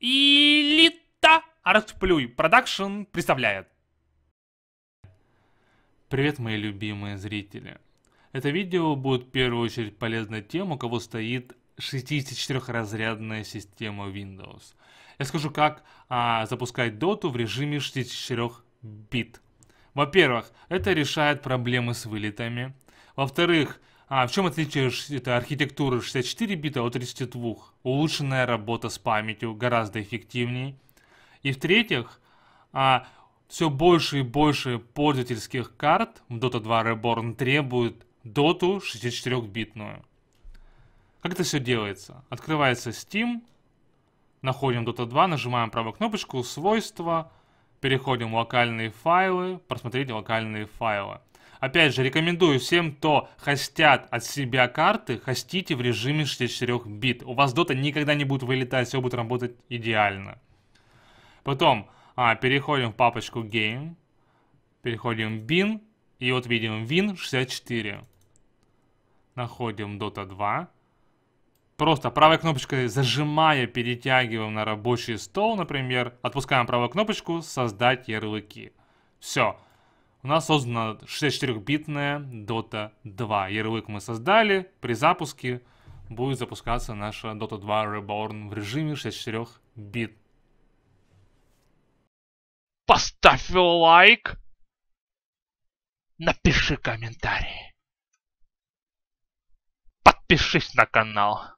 Элита Артплюй Продакшн представляет. Привет, мои любимые зрители. Это видео будет в первую очередь полезно тем, у кого стоит 64-разрядная система Windows. Я скажу, как а, запускать Dota в режиме 64 бит. Во-первых, это решает проблемы с вылетами. Во-вторых, а в чем отличие этой архитектуры 64 бита от 32? Улучшенная работа с памятью, гораздо эффективнее. И в-третьих, а, все больше и больше пользовательских карт в Dota 2 Reborn требуют Dota 64-битную. Как это все делается? Открывается Steam, находим Dota 2, нажимаем правую кнопочку «Свойства», переходим в локальные файлы, просмотреть локальные файлы. Опять же, рекомендую всем, кто хостят от себя карты, хостите в режиме 64 бит. У вас дота никогда не будет вылетать, все будет работать идеально. Потом а, переходим в папочку Game, переходим в Bin, и вот видим Win 64. Находим Dota 2. Просто правой кнопочкой зажимая, перетягиваем на рабочий стол, например. Отпускаем правую кнопочку «Создать ярлыки». Все у нас создана 64-битная Dota 2. Ярлык мы создали, при запуске будет запускаться наша Dota 2 Reborn в режиме 64 бит. Поставь лайк, напиши комментарий, подпишись на канал.